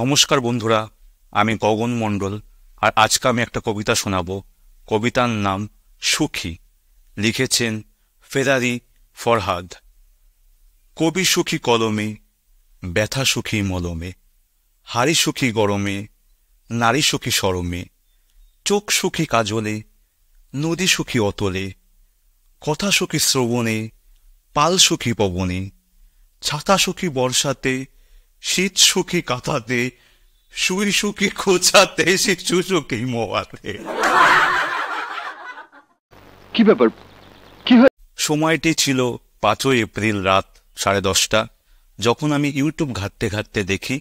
নমস্কার বন্ধুরা আমি গগন মণ্ডল আর আজকে আমি একটা কবিতা শোনাব কবিতার নাম সুখী লিখেছেন ফেরারি ফরহাদ কবি সুখী কলমে ব্যথা সুখী মলমে হাড়ি সুখী গরমে নারী সুখী সরমে চোখ সুখী কাজলে নদী সুখী অতলে কথা সুখী শ্রবণে পাল সুখী পবনে ছাতা সুখী বর্ষাতে শীত সুখী কাঁথাতে সুই সুখী খোঁচাতে সে মোয়াতে কি ব্যাপার কি সময়টি ছিল পাঁচই এপ্রিল রাত সাড়ে দশটা যখন আমি ইউটিউব ঘাটতে ঘাটতে দেখি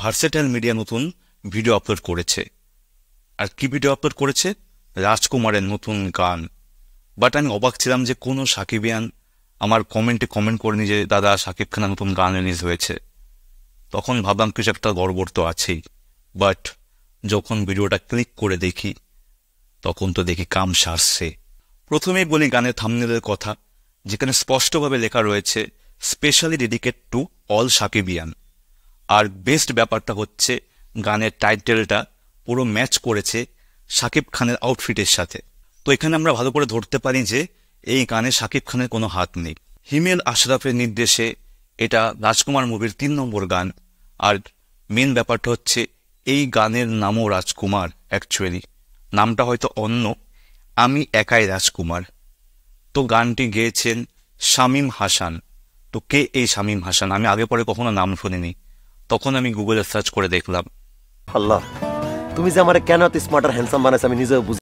ভার্সেটাইল মিডিয়া নতুন ভিডিও আপলোড করেছে আর কি ভিডিও আপলোড করেছে রাজকুমারের নতুন গান বাট আমি অবাক ছিলাম যে কোনো সাকিবিয়ান আমার কমেন্টে কমেন্ট করেনি যে দাদা সাকিব খানের নতুন গান রিলিজ হয়েছে তখন ভাবলাম কিছু একটা গড়বড় তো আছেই বাট যখন ভিডিওটা ক্লিক করে দেখি তখন তো দেখি কাম সারছে প্রথমেই বলি গানের থামনেলের কথা যেখানে স্পষ্টভাবে লেখা রয়েছে স্পেশালি ডেডিকেট টু অল সাকিবিয়ান আর বেস্ট ব্যাপারটা হচ্ছে গানের টাইটেলটা পুরো ম্যাচ করেছে সাকিব খানের আউটফিটের সাথে তো এখানে আমরা ভালো করে ধরতে পারি যে এই গানে সাকিব খানের কোনো হাত নেই হিমেল আশরাফের নির্দেশে এটা রাজকুমার মুভির তিন নম্বর গান আর মেন ব্যাপারটা হচ্ছে এই গানের নামও রাজকুমার অ্যাকচুয়ালি নামটা হয়তো অন্য আমি একাই রাজকুমার তো গানটি গেয়েছেন শামীম হাসান তো কে এই শামীম হাসান আমি আগে পরে কখনো নাম শুনিনি তখন আমি গুগলে সার্চ করে দেখলাম আল্লাহ তুমি যে আমার কেন এত স্মার্ট আর হ্যান্ডসাম বানাইছ আমি নিজেও বুঝি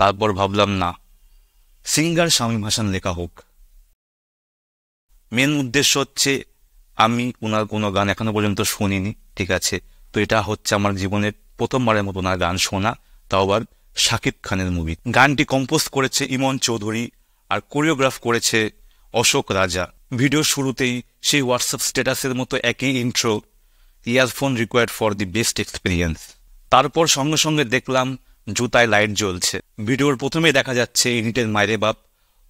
তারপর ভাবলাম না সিঙ্গার শামীম হাসান লেখা হোক মেন উদ্দেশ্য হচ্ছে আমি ওনার কোনো গান এখনো পর্যন্ত শুনিনি ঠিক আছে তো এটা হচ্ছে আমার জীবনের প্রথমবারের মতো ওনার গান শোনা তাও আবার শাকিব খানের মুভি গানটি কম্পোজ করেছে ইমন চৌধুরী আর কোরিওগ্রাফ করেছে অশোক রাজা ভিডিও শুরুতেই সেই হোয়াটসঅ্যাপ স্ট্যাটাসের মতো একই intro earphone required for the best experience তারপর সঙ্গে সঙ্গে দেখলাম জুতায় লাইট জ্বলছে ভিডিওর প্রথমে দেখা যাচ্ছে এডিটের মাইরে বাপ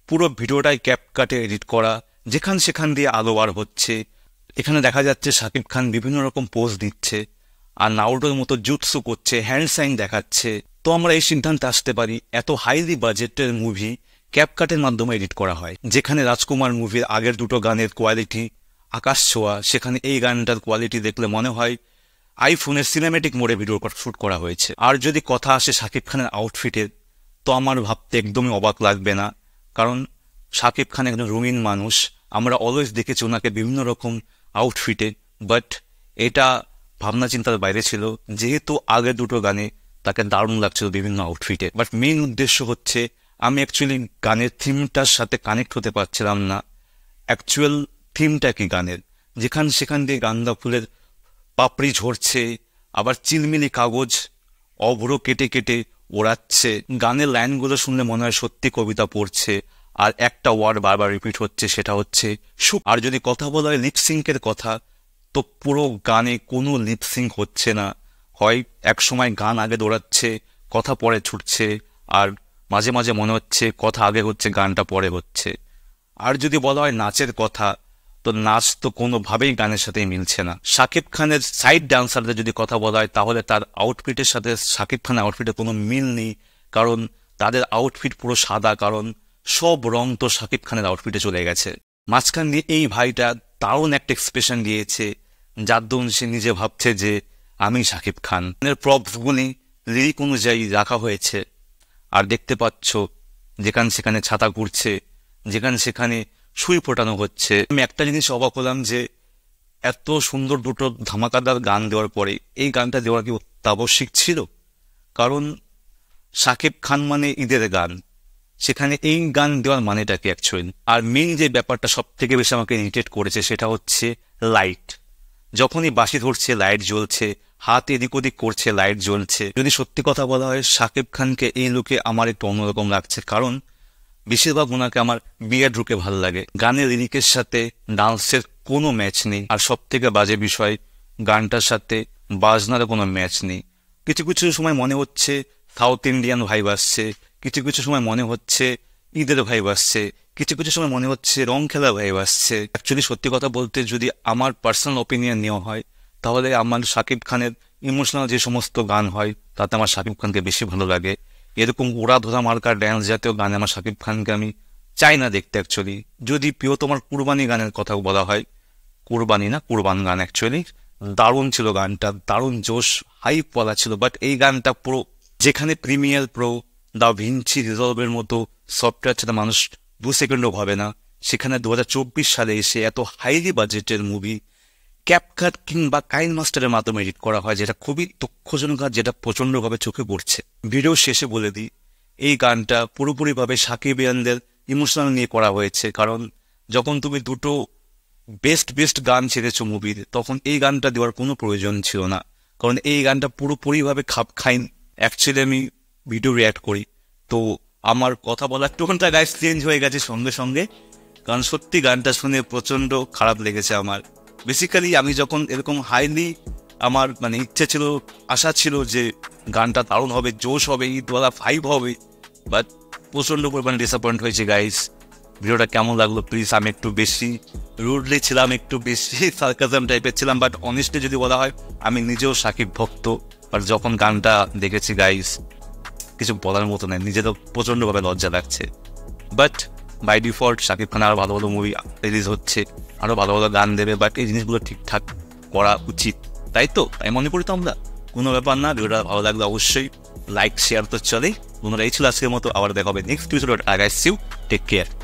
পুরো ভিডিওটাই ক্যাপকাটে এডিট করা যেখান সেখান দিয়ে আলো আর হচ্ছে এখানে দেখা যাচ্ছে শাকিব খান বিভিন্ন রকম পোজ দিচ্ছে আর নাউডোর মতো জুৎসু করছে হ্যান্ড সাইন দেখাচ্ছে তো আমরা এই সিদ্ধান্তে আসতে পারি এত হাইলি বাজেটের মুভি ক্যাপকাটের মাধ্যমে এডিট করা হয় যেখানে রাজকুমার মুভির আগের দুটো গানের কোয়ালিটি আকাশ ছোঁয়া সেখানে এই গানটার কোয়ালিটি দেখলে মনে হয় আইফোনের সিনেমেটিক মোড়ে ভিডিও শ্যুট করা হয়েছে আর যদি কথা আসে শাকিব খানের আউটফিটের তো আমার ভাবতে একদমই অবাক লাগবে না কারণ শাকিব খান একজন রঙিন মানুষ আমরা অলওয়েজ দেখেছি ওনাকে বিভিন্ন রকম আউটফিটে বাট এটা ভাবনা চিন্তার বাইরে ছিল যেহেতু আগের দুটো গানে তাকে দারুণ লাগছিল বিভিন্ন আউটফিটে বাট মেন উদ্দেশ্য হচ্ছে আমি অ্যাকচুয়ালি গানের থিমটার সাথে কানেক্ট হতে পারছিলাম না অ্যাকচুয়াল থিমটা কি গানের যেখান সেখান দিয়ে গান্দা ফুলের পাপড়ি ঝরছে আবার চিলমিলি কাগজ অভ্র কেটে কেটে ওড়াচ্ছে গানের লাইনগুলো শুনলে মনে হয় সত্যি কবিতা পড়ছে আর একটা ওয়ার্ড বারবার রিপিট হচ্ছে সেটা হচ্ছে সুখ আর যদি কথা বলা হয় লিপসিঙ্কের কথা তো পুরো গানে কোনো লিপসিঙ্ক হচ্ছে না হয় এক সময় গান আগে দৌড়াচ্ছে কথা পরে ছুটছে আর মাঝে মাঝে মনে হচ্ছে কথা আগে হচ্ছে গানটা পরে হচ্ছে আর যদি বলা হয় নাচের কথা তো নাচ তো কোনোভাবেই গানের সাথে মিলছে না শাকিব খানের সাইড ডান্সারদের যদি কথা বলা হয় তাহলে তার আউটফিটের সাথে শাকিব খানের আউটফিটে কোনো মিল নেই কারণ তাদের আউটফিট পুরো সাদা কারণ সব রং তো শাকিব খানের আউটফিটে চলে গেছে মাঝখান দিয়ে এই ভাইটা দারুণ একটা এক্সপ্রেশন দিয়েছে যার দরুন সে নিজে ভাবছে যে আমি শাকিব খান এর প্রপগুলি লিরিক অনুযায়ী রাখা হয়েছে আর দেখতে পাচ্ছ যেখান সেখানে ছাতা ঘুরছে যেখান সেখানে সুই ফোটানো হচ্ছে আমি একটা জিনিস অবাক হলাম যে এত সুন্দর দুটো ধামাকাদার গান দেওয়ার পরে এই গানটা দেওয়া কি অত্যাবশ্যিক ছিল কারণ শাকিব খান মানে ঈদের গান সেখানে এই গান দেওয়ার মানেটা কি অ্যাকচুয়ালি আর মেন যে ব্যাপারটা সব থেকে বেশি আমাকে ইরিটেট করেছে সেটা হচ্ছে লাইট যখনই বাসি ধরছে লাইট জ্বলছে হাত এদিক ওদিক করছে লাইট জ্বলছে যদি সত্যি কথা বলা হয় সাকিব খানকে এই লুকে আমার একটু অন্যরকম লাগছে কারণ বেশিরভাগ ওনাকে আমার বিয়ার ঢুকে ভাল লাগে গানের লিরিকের সাথে ডান্সের কোনো ম্যাচ নেই আর সব থেকে বাজে বিষয় গানটার সাথে বাজনারও কোনো ম্যাচ নেই কিছু কিছু সময় মনে হচ্ছে সাউথ ইন্ডিয়ান ভাইব আসছে কিছু কিছু সময় মনে হচ্ছে ঈদের ভাইব আসছে কিছু কিছু সময় মনে হচ্ছে রং খেলা ভাইব আসছে অ্যাকচুয়ালি সত্যি কথা বলতে যদি আমার পার্সোনাল ওপিনিয়ন নেওয়া হয় তাহলে আমার শাকিব খানের ইমোশনাল যে সমস্ত গান হয় তাতে আমার শাকিব খানকে বেশি ভালো লাগে এরকম ওরা ধরা মার্কা ড্যান্স জাতীয় গানে আমার শাকিব খানকে আমি চাই না দেখতে অ্যাকচুয়ালি যদি প্রিয় তোমার কুরবানি গানের কথা বলা হয় কুরবানি না কুরবান গান অ্যাকচুয়ালি দারুণ ছিল গানটা দারুণ জোশ হাইপ বলা ছিল বাট এই গানটা পুরো যেখানে প্রিমিয়ার প্রো দা ভিঞ্চি রিজলভের মতো সফটওয়্যার ছাড়া মানুষ দু সেকেন্ডও ভাবে না সেখানে দু সালে এসে এত হাইলি বাজেটের মুভি ক্যাপকাট কিংবা কাইন মাস্টারের মাধ্যমে এডিট করা হয় যেটা খুবই দুঃখজনক আর যেটা প্রচণ্ডভাবে চোখে পড়ছে ভিডিও শেষে বলে দিই এই গানটা পুরোপুরিভাবে সাকিবিয়ানদের ইমোশনাল নিয়ে করা হয়েছে কারণ যখন তুমি দুটো বেস্ট বেস্ট গান ছেড়েছো মুভির তখন এই গানটা দেওয়ার কোনো প্রয়োজন ছিল না কারণ এই গানটা পুরোপুরিভাবে খাপ খাইন অ্যাকচুয়ালি আমি ভিডিও রিয়াক্ট করি তো আমার কথা বলার টোনটা গাইস চেঞ্জ হয়ে গেছে সঙ্গে সঙ্গে কারণ সত্যি গানটা শুনে প্রচণ্ড খারাপ লেগেছে আমার বেসিক্যালি আমি যখন এরকম হাইলি আমার মানে ইচ্ছে ছিল আশা ছিল যে গানটা দারুণ হবে জোশ হবে ইদওয়ালা ফাইভ হবে বাট প্রচণ্ড পরিমাণে ডিসঅ্যাপয়েন্ট হয়েছে গাইস ভিডিওটা কেমন লাগলো প্লিজ আমি একটু বেশি রুডলি ছিলাম একটু বেশি সার্কাজম টাইপের ছিলাম বাট অনেস্টলি যদি বলা হয় আমি নিজেও সাকিব ভক্ত বাট যখন গানটা দেখেছি গাইস কিছু বলার মতো নেই নিজেরও প্রচণ্ডভাবে লজ্জা লাগছে but by default Shakib Khan আরও ভালো ভালো মুভি রিলিজ হচ্ছে আরও ভালো ভালো গান দেবে বাট এই জিনিসগুলো ঠিকঠাক করা উচিত তাই তো তাই মনে করি তো আমরা কোনো ব্যাপার না ভিডিওটা ভালো লাগলে অবশ্যই লাইক শেয়ার তো চলেই বন্ধুরা এই ছিল আজকের মতো আবার দেখা হবে নেক্সট এপিসোড আগাইসিউ টেক কেয়ার